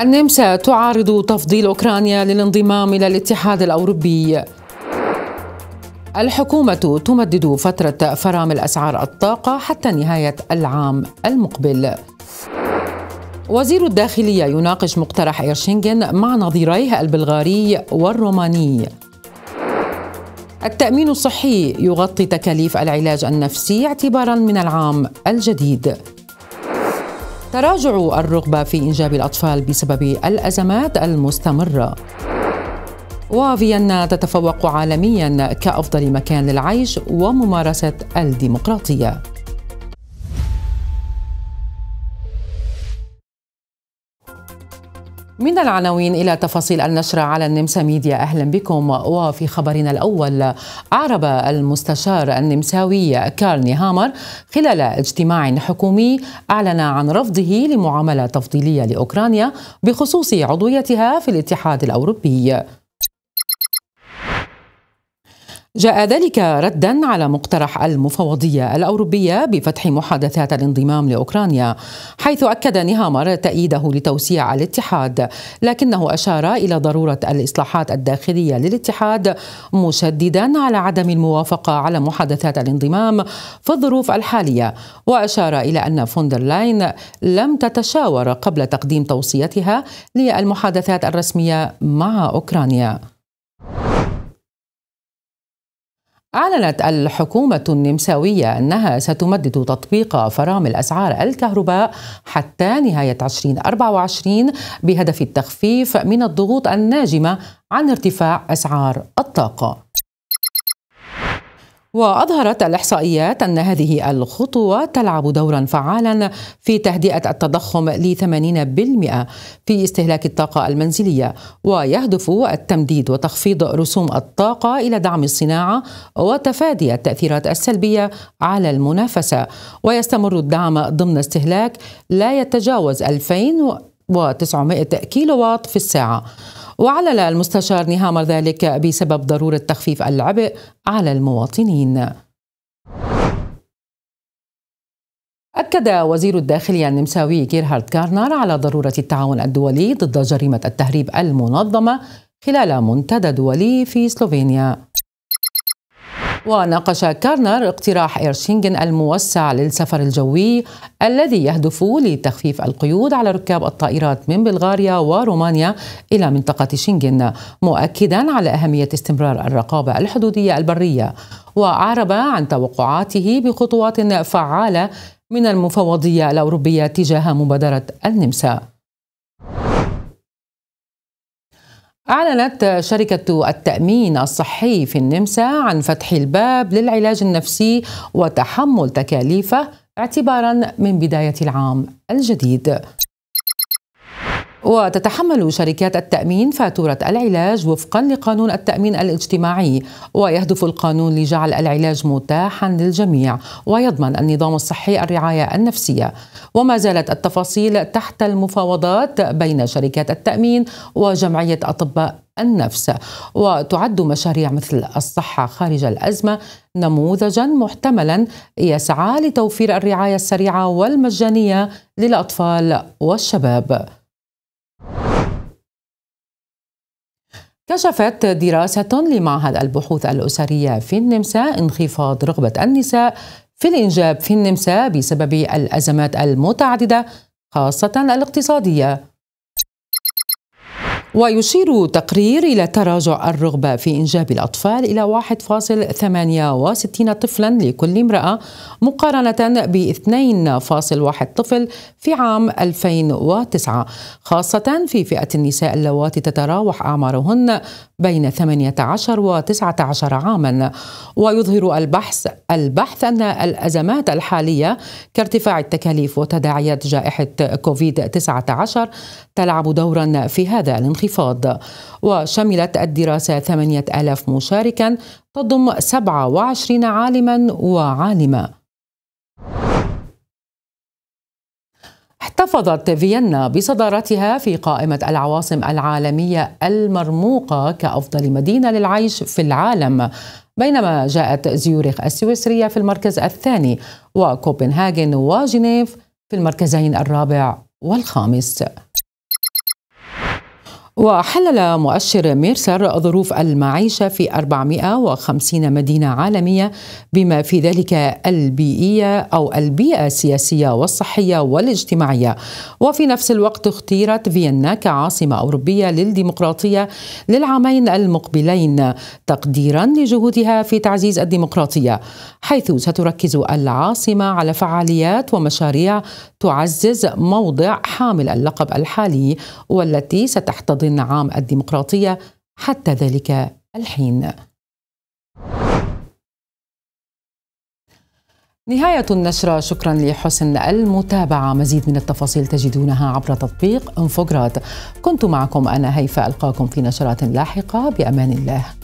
النمسا تعارض تفضيل أوكرانيا للانضمام إلى الاتحاد الأوروبي الحكومة تمدد فترة فرام الأسعار الطاقة حتى نهاية العام المقبل وزير الداخلية يناقش مقترح إيرشينغن مع نظيريه البلغاري والروماني التأمين الصحي يغطي تكاليف العلاج النفسي اعتبارا من العام الجديد تراجع الرغبة في إنجاب الأطفال بسبب الأزمات المستمرة وفيينا تتفوق عالميا كأفضل مكان للعيش وممارسة الديمقراطية من العناوين إلى تفاصيل النشرة على النمسا ميديا أهلا بكم وفي خبرنا الأول أعرب المستشار النمساوي كارني هامر خلال اجتماع حكومي أعلن عن رفضه لمعاملة تفضيلية لأوكرانيا بخصوص عضويتها في الاتحاد الأوروبي جاء ذلك ردا على مقترح المفوضية الأوروبية بفتح محادثات الانضمام لأوكرانيا حيث أكد نهامر تأييده لتوسيع الاتحاد لكنه أشار إلى ضرورة الإصلاحات الداخلية للاتحاد مشددا على عدم الموافقة على محادثات الانضمام في الظروف الحالية وأشار إلى أن فوندرلاين لم تتشاور قبل تقديم توصيتها للمحادثات الرسمية مع أوكرانيا أعلنت الحكومة النمساوية أنها ستمدد تطبيق فرامل أسعار الكهرباء حتى نهاية 2024 بهدف التخفيف من الضغوط الناجمة عن ارتفاع أسعار الطاقة. وأظهرت الإحصائيات أن هذه الخطوة تلعب دورا فعالا في تهدئة التضخم لثمانين 80% في استهلاك الطاقة المنزلية ويهدف التمديد وتخفيض رسوم الطاقة إلى دعم الصناعة وتفادي التأثيرات السلبية على المنافسة ويستمر الدعم ضمن استهلاك لا يتجاوز 2900 واط في الساعة وعلل المستشار نهامر ذلك بسبب ضرورة تخفيف العبء على المواطنين أكد وزير الداخلية النمساوي جيرهارد كارنر على ضرورة التعاون الدولي ضد جريمة التهريب المنظمة خلال منتدى دولي في سلوفينيا وناقش كارنر اقتراح اير شينجن الموسع للسفر الجوي الذي يهدف لتخفيف القيود على ركاب الطائرات من بلغاريا ورومانيا الى منطقه شينجن مؤكدا على اهميه استمرار الرقابه الحدوديه البريه واعرب عن توقعاته بخطوات فعاله من المفوضيه الاوروبيه تجاه مبادره النمسا أعلنت شركة التأمين الصحي في النمسا عن فتح الباب للعلاج النفسي وتحمل تكاليفه اعتبارا من بداية العام الجديد وتتحمل شركات التأمين فاتورة العلاج وفقا لقانون التأمين الاجتماعي ويهدف القانون لجعل العلاج متاحا للجميع ويضمن النظام الصحي الرعاية النفسية وما زالت التفاصيل تحت المفاوضات بين شركات التأمين وجمعية أطباء النفس وتعد مشاريع مثل الصحة خارج الأزمة نموذجا محتملا يسعى لتوفير الرعاية السريعة والمجانية للأطفال والشباب كشفت دراسة لمعهد البحوث الأسرية في النمسا انخفاض رغبة النساء في الإنجاب في النمسا بسبب الأزمات المتعددة خاصة الاقتصادية ويشير تقرير إلى تراجع الرغبة في إنجاب الأطفال إلى 1.68 طفلا لكل امرأة مقارنة ب 2.1 طفل في عام 2009 خاصة في فئة النساء اللواتي تتراوح أعمارهن بين 18 و 19 عاما ويظهر البحث البحث أن الأزمات الحالية كارتفاع التكاليف وتداعيات جائحة كوفيد 19 تلعب دورا في هذا الانخفاض انخفاض وشملت الدراسة 8000 مشاركا تضم 27 عالما وعالمة احتفظت فيينا بصدارتها في قائمة العواصم العالمية المرموقة كأفضل مدينة للعيش في العالم بينما جاءت زيورخ السويسرية في المركز الثاني وكوبنهاجن وجنيف في المركزين الرابع والخامس وحلل مؤشر ميرسر ظروف المعيشة في 450 مدينة عالمية بما في ذلك البيئية أو البيئة السياسية والصحية والاجتماعية وفي نفس الوقت اختيرت فيينا كعاصمة أوروبية للديمقراطية للعامين المقبلين تقديرا لجهودها في تعزيز الديمقراطية حيث ستركز العاصمة على فعاليات ومشاريع تعزز موضع حامل اللقب الحالي والتي ستحتضن عام الديمقراطية حتى ذلك الحين. نهاية النشرة شكرا لحسن المتابعة مزيد من التفاصيل تجدونها عبر تطبيق انفوغراد كنت معكم أنا هيفاء ألقاكم في نشرات لاحقة بأمان الله